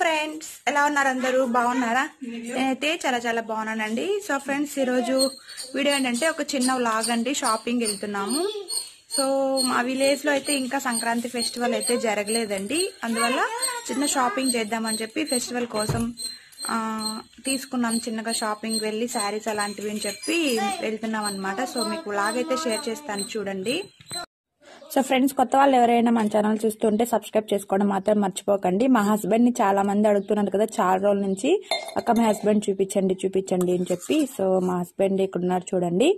friends ఎలా ఉన్నారు అందరూ బాగున్నారా నేనైతే చాలా చాలా బాగున్నానండి సో ఫ్రెండ్స్ ఈరోజు వీడియో ఏంటంటే ఒక చిన్న వ్లాగ్ అండి షాపింగ్ వెళ్తున్నాము సో మా విలేజ్లో అయితే ఇంకా సంక్రాంతి ఫెస్టివల్ అయితే జరగలేదండి అందువల్ల చిన్న షాపింగ్ చేద్దామని చెప్పి ఫెస్టివల్ కోసం తీసుకున్నాం చిన్నగా షాపింగ్ వెళ్ళి శారీస్ అలాంటివి అని చెప్పి వెళ్తున్నాం అనమాట సో మీకు వ్లాగ్ అయితే షేర్ చేస్తాను చూడండి సో ఫ్రెండ్స్ కొత్త వాళ్ళు ఎవరైనా మన ఛానల్ చూస్తుంటే సబ్స్క్రైబ్ చేసుకోవడం మాత్రం మర్చిపోకండి మా హస్బెండ్ని చాలా మంది అడుగుతున్నారు కదా చాలా రోజుల నుంచి అక్క మీ హస్బెండ్ చూపించండి చూపించండి అని చెప్పి సో మా హస్బెండ్ ఇక్కడ ఉన్నారు చూడండి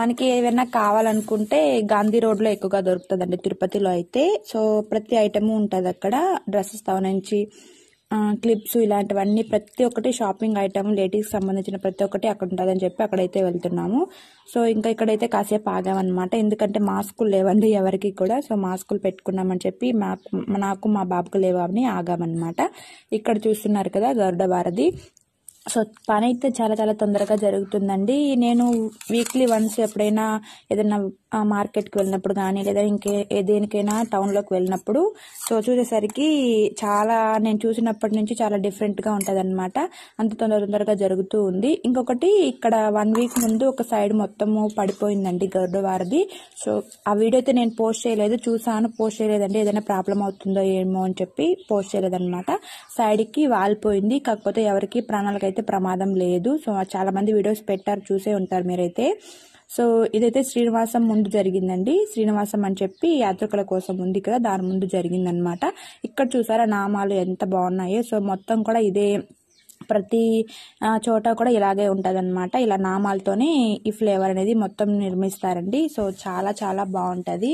మనకి ఏమైనా కావాలనుకుంటే గాంధీ రోడ్లో ఎక్కువగా దొరుకుతుందండి తిరుపతిలో అయితే సో ప్రతి ఐటమ్ ఉంటుంది అక్కడ డ్రెస్సెస్ నుంచి క్లిప్స్ ఇలాంటివన్నీ ప్రతి ఒక్కటి షాపింగ్ ఐటమ్ లేడీస్కి సంబంధించిన ప్రతి ఒక్కటి అక్కడ ఉంటుందని చెప్పి అక్కడైతే వెళ్తున్నాము సో ఇంకా ఇక్కడైతే కాసేపు ఆగామన్నమాట ఎందుకంటే మాస్కులు లేవండి ఎవరికి కూడా సో మాస్కులు పెట్టుకున్నామని చెప్పి మా నాకు మా బాబుకు లేవని ఆగామన్నమాట ఇక్కడ చూస్తున్నారు కదా గరుడ భారతి సో పని అయితే చాలా చాలా తొందరగా జరుగుతుందండి నేను వీక్లీ వన్స్ ఎప్పుడైనా ఏదైనా మార్కెట్కి వెళ్ళినప్పుడు కానీ లేదా ఇంకే దేనికైనా టౌన్లోకి వెళ్ళినప్పుడు సో చూసేసరికి చాలా నేను చూసినప్పటి నుంచి చాలా డిఫరెంట్గా ఉంటుంది అనమాట అంత తొందర తొందరగా జరుగుతూ ఉంది ఇంకొకటి ఇక్కడ వన్ వీక్ ముందు ఒక సైడ్ మొత్తము పడిపోయిందండి గరుడు వారిది సో ఆ వీడియో అయితే నేను పోస్ట్ చేయలేదు చూసాను పోస్ట్ చేయలేదండి ఏదైనా ప్రాబ్లం అవుతుందో ఏమో అని చెప్పి పోస్ట్ చేయలేదన్నమాట సైడ్కి వాలిపోయింది కాకపోతే ఎవరికి ప్రాణాలకైతే ప్రమాదం లేదు సో చాలా మంది వీడియోస్ పెట్టారు చూసే ఉంటారు మీరైతే సో ఇదైతే శ్రీనివాసం ముందు జరిగిందండి శ్రీనివాసం అని చెప్పి యాత్రికుల కోసం ఉంది కదా దాని ముందు జరిగిందనమాట ఇక్కడ చూసారా నామాలు ఎంత బాగున్నాయో సో మొత్తం కూడా ఇదే ప్రతి చోట కూడా ఇలాగే ఉంటుందన్నమాట ఇలా నామాలతోనే ఈ ఫ్లేవర్ అనేది మొత్తం నిర్మిస్తారండి సో చాలా చాలా బాగుంటుంది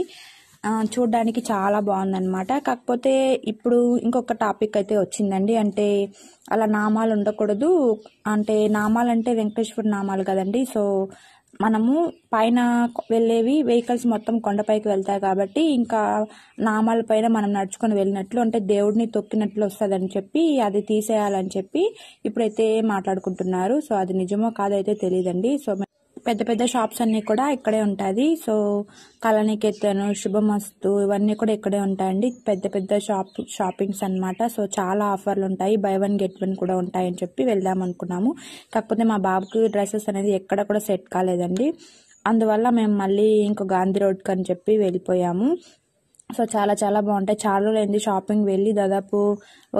చూడడానికి చాలా బాగుందన్నమాట కాకపోతే ఇప్పుడు ఇంకొక టాపిక్ అయితే వచ్చిందండి అంటే అలా నామాలు ఉండకూడదు అంటే నామాలంటే వెంకటేశ్వర నామాలు కదండి సో మనము పైన వెళ్ళేవి వెహికల్స్ మొత్తం కొండపైకి వెళ్తాయి కాబట్టి ఇంకా నామాల పైన మనం నడుచుకొని వెళ్ళినట్లు అంటే దేవుడిని తొక్కినట్లు వస్తుందని చెప్పి అది తీసేయాలని చెప్పి ఇప్పుడైతే మాట్లాడుకుంటున్నారు సో అది నిజమో కాదైతే తెలియదండి సో పెద్ద పెద్ద షాప్స్ అన్నీ కూడా ఇక్కడే ఉంటుంది సో కళనికేతను శుభమస్తు ఇవన్నీ కూడా ఇక్కడే ఉంటాయండి పెద్ద పెద్ద షాప్ షాపింగ్స్ అనమాట సో చాలా ఆఫర్లు ఉంటాయి బై వన్ గెట్ వన్ కూడా ఉంటాయని చెప్పి వెళ్దాం అనుకున్నాము కాకపోతే మా బాబుకి డ్రెస్సెస్ అనేది ఎక్కడ కూడా సెట్ కాలేదండి అందువల్ల మేము మళ్ళీ ఇంకో గాంధీ రోడ్కి అని చెప్పి వెళ్ళిపోయాము సో చాలా చాలా బాగుంటాయి చాలా రోజులైంది షాపింగ్ వెళ్ళి దాదాపు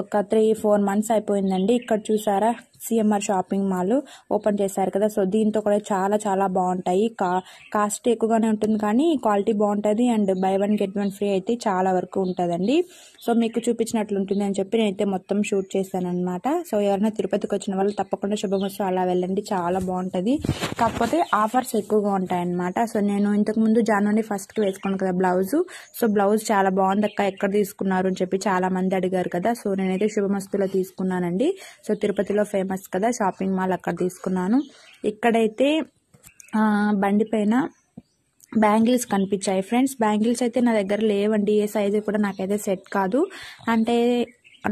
ఒక త్రీ ఫోర్ మంత్స్ అయిపోయిందండి ఇక్కడ చూసారా సిఎంఆర్ షాపింగ్ మాల్ ఓపెన్ చేశారు కదా సో దీంతో కూడా చాలా చాలా బాగుంటాయి కా కాస్ట్ ఎక్కువగానే ఉంటుంది కానీ క్వాలిటీ బాగుంటుంది and buy one get one free అయితే చాలా వరకు ఉంటుందండి సో మీకు చూపించినట్లు ఉంటుంది అని చెప్పి నేనైతే మొత్తం షూట్ చేశాను అనమాట సో ఎవరైనా తిరుపతికి వచ్చిన వాళ్ళు తప్పకుండా శుభమస్తు అలా వెళ్ళండి చాలా బాగుంటుంది కాకపోతే ఆఫర్స్ ఎక్కువగా ఉంటాయన్నమాట సో నేను ఇంతకుముందు జనవరి ఫస్ట్కి వేసుకున్నాను కదా బ్లౌజు సో బ్లౌజ్ చాలా బాగుంది అక్క ఎక్కడ తీసుకున్నారు అని చెప్పి చాలా మంది అడిగారు కదా సో నేనైతే శుభమస్తులో తీసుకున్నానండి సో తిరుపతిలో ఫేమస్ ఫేమస్ కదా షాపింగ్ మాల్ అక్కడ తీసుకున్నాను ఇక్కడైతే బండి పైన బ్యాంగిల్స్ కనిపించాయి ఫ్రెండ్స్ బ్యాంగిల్స్ అయితే నా దగ్గర లేవండి ఏ సైజు కూడా నాకైతే సెట్ కాదు అంటే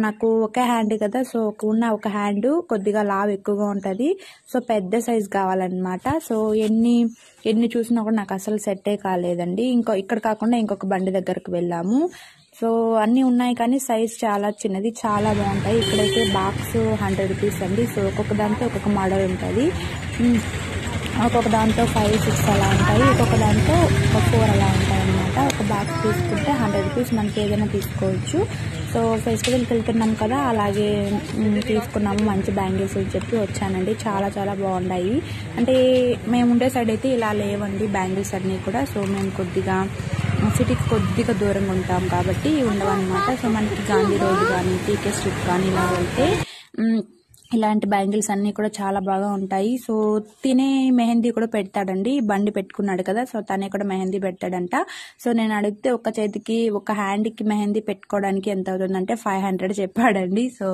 నాకు ఒక హ్యాండ్ కదా సో ఉన్న ఒక హ్యాండ్ కొద్దిగా లావ్ ఎక్కువగా ఉంటుంది సో పెద్ద సైజ్ కావాలన్నమాట సో ఎన్ని ఎన్ని చూసినా కూడా నాకు అసలు సెట్టే కాలేదండి ఇంకో ఇక్కడ కాకుండా ఇంకొక బండి దగ్గరకు వెళ్ళాము సో అన్నీ ఉన్నాయి కానీ సైజ్ చాలా చిన్నది చాలా బాగుంటాయి ఇక్కడైతే బాక్స్ హండ్రెడ్ రూపీస్ అండి సో ఒక్కొక్క దాంతో ఒక్కొక్క మోడల్ ఉంటుంది ఒక్కొక్క దాంతో ఫైవ్ సిక్స్ అలా ఉంటాయి ఒక్కొక్క దాంతో ఒక ఫోర్ అలా ఉంటాయి అనమాట ఒక బాక్స్ తీసుకుంటే హండ్రెడ్ రూపీస్ మనకి ఏదైనా తీసుకోవచ్చు సో ఫెస్టివల్కి వెళ్తున్నాం కదా అలాగే తీసుకున్నాము మంచి బ్యాంగిల్స్ అని చెప్పి వచ్చానండి చాలా చాలా బాగున్నాయి అంటే మేము ఉండే సైడ్ అయితే ఇలా లేవండి బ్యాంగిల్స్ అన్నీ కూడా సో మేము కొద్దిగా సిటీకి కొద్దిగా దూరంగా ఉంటాం కాబట్టి ఉండవన్నమాట సో మనకి గాంధీ రోడ్ కానీ టీకే స్ట్రీట్ కానీ ఇలా వెళ్తే ఇలాంటి బ్యాంగిల్స్ అన్నీ కూడా చాలా బాగా ఉంటాయి సో తినే మెహందీ కూడా పెడతాడండి బండి పెట్టుకున్నాడు కదా సో తనే కూడా మెహందీ పెడతాడంట సో నేను అడిగితే ఒక చేతికి ఒక హ్యాండ్కి మెహందీ పెట్టుకోవడానికి ఎంత అవుతుందంటే ఫైవ్ హండ్రెడ్ చెప్పాడండి సో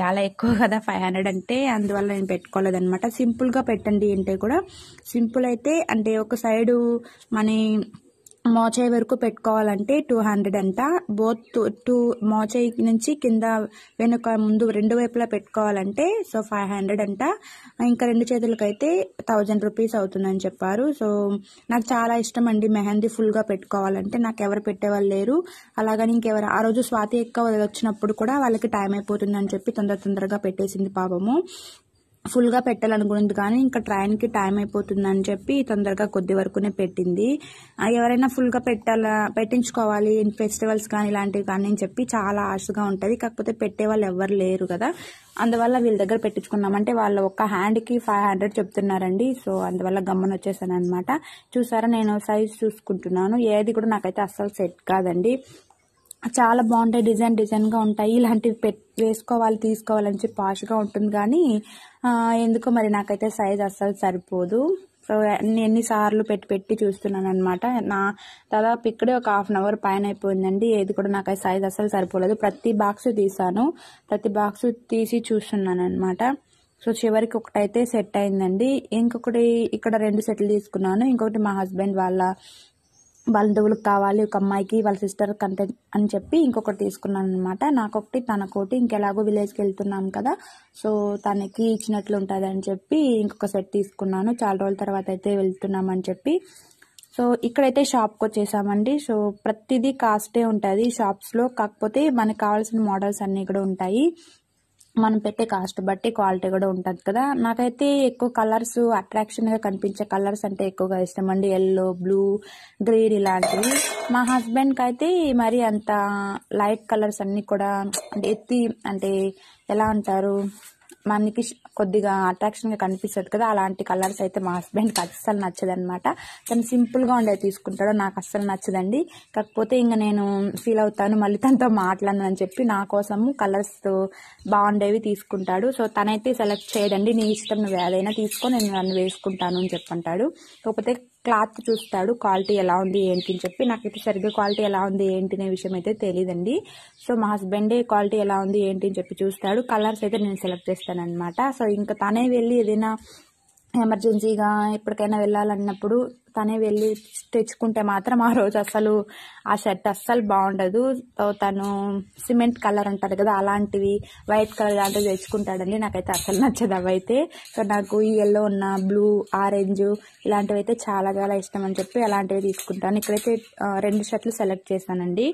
చాలా ఎక్కువ కదా ఫైవ్ హండ్రెడ్ అంటే అందువల్ల నేను పెట్టుకోలేదనమాట సింపుల్గా పెట్టండి అంటే కూడా సింపుల్ అయితే అంటే ఒక సైడు మనీ మోచాయి వరకు పెట్టుకోవాలంటే టూ హండ్రెడ్ అంట బోత్ టూ మోచాయి నుంచి కింద వెనుక ముందు రెండు వైపులా పెట్టుకోవాలంటే సో ఫైవ్ హండ్రెడ్ అంట ఇంకా రెండు చేతులకైతే థౌజండ్ రూపీస్ అవుతుందని చెప్పారు సో నాకు చాలా ఇష్టం అండి మెహందీ ఫుల్గా పెట్టుకోవాలంటే నాకు ఎవరు పెట్టేవాళ్ళు లేరు అలాగని ఇంకెవరు ఆ రోజు స్వాతి ఎక్కువ వచ్చినప్పుడు కూడా వాళ్ళకి టైం అయిపోతుందని చెప్పి తొందర తొందరగా పెట్టేసింది పాపము ఫుల్గా పెట్టాలనుకున్నది కానీ ఇంకా ట్రైన్కి టైం అయిపోతుందని చెప్పి తొందరగా కొద్ది వరకునే పెట్టింది ఎవరైనా ఫుల్గా పెట్టాలా పెట్టించుకోవాలి ఫెస్టివల్స్ కానీ ఇలాంటివి కానీ అని చెప్పి చాలా ఆశగా ఉంటుంది కాకపోతే పెట్టే వాళ్ళు ఎవరు లేరు కదా అందువల్ల వీళ్ళ దగ్గర పెట్టించుకున్నామంటే వాళ్ళు ఒక హ్యాండ్కి ఫైవ్ హండ్రెడ్ చెప్తున్నారండి సో అందువల్ల గమ్మన వచ్చేసాను అనమాట చూసారా నేను సైజ్ చూసుకుంటున్నాను ఏది కూడా నాకైతే అస్సలు సెట్ కాదండి చాలా బాగుంటాయి డిజైన్ డిజైన్గా ఉంటాయి ఇలాంటివి పెట్ వేసుకోవాలి తీసుకోవాలని చెప్పి పాష్గా ఉంటుంది కానీ ఎందుకో మరి నాకైతే సైజ్ అస్సలు సరిపోదు సో అన్ని ఎన్నిసార్లు పెట్టి పెట్టి చూస్తున్నాను అనమాట నా దాదాపు ఇక్కడే ఒక హాఫ్ అన్ అవర్ పైన అయిపోయిందండి ఏది కూడా నాకు సైజ్ అస్సలు సరిపోలేదు ప్రతి బాక్స్ తీసాను ప్రతి బాక్స్ తీసి చూస్తున్నాను అనమాట సో చివరికి ఒకటైతే సెట్ అయిందండి ఇంకొకటి ఇక్కడ రెండు సెట్లు తీసుకున్నాను ఇంకొకటి మా హస్బెండ్ వాళ్ళ బంధువులకు కావాలి ఒక అమ్మాయికి వాళ్ళ సిస్టర్ కంటే అని చెప్పి ఇంకొకటి తీసుకున్నాను అనమాట నాకొకటి తనకోటి ఇంకెలాగో విలేజ్కి వెళ్తున్నాం కదా సో తనకి ఇచ్చినట్లు ఉంటుంది అని చెప్పి ఇంకొక సెట్ తీసుకున్నాను చాలా రోజుల తర్వాత అయితే వెళ్తున్నాం అని చెప్పి సో ఇక్కడైతే షాప్కి వచ్చేసామండి సో ప్రతిదీ కాస్టే ఉంటుంది షాప్స్లో కాకపోతే మనకు కావాల్సిన మోడల్స్ అన్నీ కూడా ఉంటాయి మనం పెట్టే కాస్ట్ బట్టి క్వాలిటీ కూడా ఉంటుంది కదా నాకైతే ఎక్కువ కలర్స్ అట్రాక్షన్గా కనిపించే కలర్స్ అంటే ఎక్కువగా ఇష్టం అండి ఎల్లో బ్లూ గ్రీన్ ఇలాంటివి మా హస్బెండ్కి అయితే మరి అంత లైట్ కలర్స్ అన్నీ కూడా అంటే ఎత్తి అంటే ఎలా అంటారు మనకి కొద్దిగా అట్రాక్షన్గా కనిపిస్తుంది కదా అలాంటి కలర్స్ అయితే మా హస్బెండ్కి అస్సలు అనమాట తను సింపుల్గా ఉండే తీసుకుంటాడో నాకు అస్సలు నచ్చదండి కాకపోతే ఇంకా నేను ఫీల్ అవుతాను మళ్ళీ తనతో మాట్లాడను అని చెప్పి నా కోసము కలర్స్ బాగుండేవి తీసుకుంటాడు సో తనైతే సెలెక్ట్ చేయడండి నీ ఇష్టం నువ్వు ఏదైనా తీసుకొని నేను నన్ను వేసుకుంటాను అని చెప్పంటాడు కాకపోతే క్లాత్ చూస్తాడు క్వాలిటీ ఎలా ఉంది ఏంటి అని చెప్పి నాకైతే సరిగ్గా క్వాలిటీ ఎలా ఉంది ఏంటి అనే విషయం అయితే తెలియదండి సో మా హస్బెండే క్వాలిటీ ఎలా ఉంది ఏంటి అని చెప్పి చూస్తాడు కలర్స్ అయితే నేను సెలెక్ట్ చేస్తాను అనమాట సో ఇంకా తనే వెళ్ళి ఏదైనా ఎమర్జెన్సీగా ఎప్పటికైనా వెళ్ళాలన్నప్పుడు తనే వెళ్ళి తెచ్చుకుంటే మాత్రం ఆ రోజు అసలు ఆ షర్ట్ అస్సలు బాగుండదు తను సిమెంట్ కలర్ అంటారు కదా అలాంటివి వైట్ కలర్ లాంటివి తెచ్చుకుంటాడండి నాకైతే అసలు నచ్చదు అవైతే సో నాకు ఈ ఎల్లో ఉన్న బ్లూ ఆరెంజ్ ఇలాంటివి అయితే చాలా చాలా ఇష్టం అని చెప్పి అలాంటివి తీసుకుంటాను ఇక్కడైతే రెండు షర్ట్లు సెలెక్ట్ చేశానండి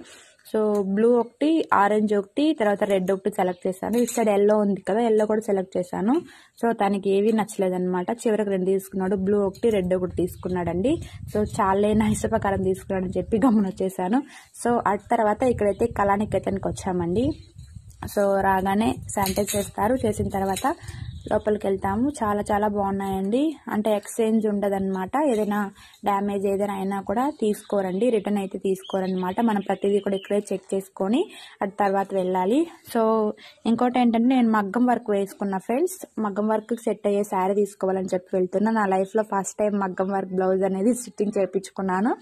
సో బ్లూ ఒకటి ఆరెంజ్ ఒకటి తర్వాత రెడ్ ఒకటి సెలెక్ట్ చేశాను ఇటు సైడ్ ఎల్లో ఉంది కదా ఎల్లో కూడా సెలెక్ట్ చేశాను సో తనకి ఏవి అనమాట చివరికి రెండు తీసుకున్నాడు బ్లూ ఒకటి రెడ్ ఒకటి తీసుకున్నాడండి సో చాలేనా తీసుకున్నాడు తీసుకున్నాడని చెప్పి గమనొచ్చేసాను సో ఆ తర్వాత ఇక్కడైతే కళానికేతన్కి వచ్చామండి సో రాగానే శానిటైజ్ చేస్తారు చేసిన తర్వాత లోపలికి వెళ్తాము చాలా చాలా బాగున్నాయండి అంటే ఎక్స్చేంజ్ ఉండదన్నమాట ఏదైనా డ్యామేజ్ ఏదైనా అయినా కూడా తీసుకోరండి రిటర్న్ అయితే తీసుకోరనమాట మనం ప్రతిదీ కూడా ఇక్కడే చెక్ చేసుకొని అది తర్వాత వెళ్ళాలి సో ఇంకోటి ఏంటంటే నేను మగ్గం వర్క్ వేసుకున్న ఫ్రెండ్స్ మగ్గం వర్క్కి సెట్ అయ్యే శారీ తీసుకోవాలని చెప్పి వెళ్తున్నా నా లైఫ్లో ఫస్ట్ టైం మగ్గం వర్క్ బ్లౌజ్ అనేది స్టిచ్చింగ్ చేయించుకున్నాను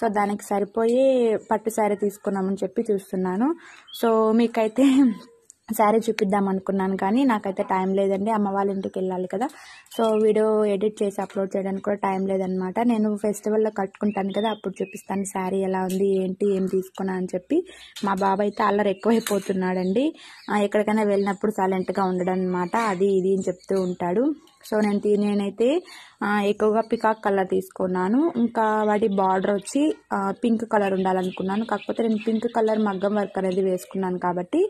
సో దానికి సరిపోయి పట్టు శారీ తీసుకున్నామని చెప్పి చూస్తున్నాను సో మీకైతే శారీ చూపిద్దాం అనుకున్నాను కానీ నాకైతే టైం లేదండి అమ్మ వాళ్ళ ఇంటికి వెళ్ళాలి కదా సో వీడియో ఎడిట్ చేసి అప్లోడ్ చేయడానికి కూడా టైం లేదనమాట నేను ఫెస్టివల్లో కట్టుకుంటాను కదా అప్పుడు చూపిస్తాను శారీ ఎలా ఉంది ఏంటి ఏం తీసుకున్నా అని చెప్పి మా బాబాయ్ అయితే అల్లరి ఎక్కువైపోతున్నాడండి ఎక్కడికైనా వెళ్ళినప్పుడు సైలెంట్గా ఉండడం అనమాట అది ఇది అని చెప్తూ ఉంటాడు సో నేను నేనైతే ఎక్కువగా పికాక్ కలర్ తీసుకున్నాను ఇంకా వాటి బార్డర్ వచ్చి పింక్ కలర్ ఉండాలనుకున్నాను కాకపోతే నేను పింక్ కలర్ మగ్గం వర్క్ అనేది వేసుకున్నాను కాబట్టి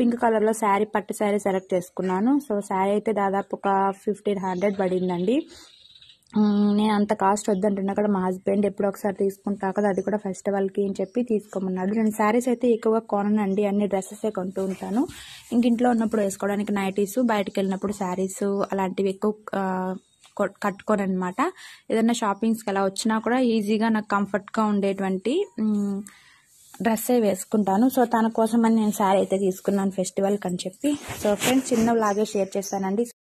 పింక్ కలర్లో శారీ పట్టు శారీ సెలెక్ట్ చేసుకున్నాను సో శారీ అయితే దాదాపు ఒక ఫిఫ్టీన్ హండ్రెడ్ పడిందండి నేను అంత కాస్ట్ వద్దంటున్నా కదా మా హస్బెండ్ ఎప్పుడో ఒకసారి తీసుకుంటా కదా అది కూడా ఫెస్టివల్కి అని చెప్పి తీసుకోమన్నాడు నేను శారీస్ అయితే ఎక్కువగా కొనండి అన్ని డ్రెస్సెసే కొంటూ ఉంటాను ఇంక ఇంట్లో ఉన్నప్పుడు వేసుకోవడానికి నైటీస్ బయటకు వెళ్ళినప్పుడు శారీస్ అలాంటివి ఎక్కువ కట్టుకోను అనమాట ఏదైనా షాపింగ్స్కి అలా వచ్చినా కూడా ఈజీగా నాకు కంఫర్ట్గా ఉండేటువంటి డ్రెస్సే వేసుకుంటాను సో తన కోసమని నేను శారీ అయితే తీసుకున్నాను ఫెస్టివల్కి అని చెప్పి సో ఫ్రెండ్స్ చిన్న లాగే షేర్ చేశానండి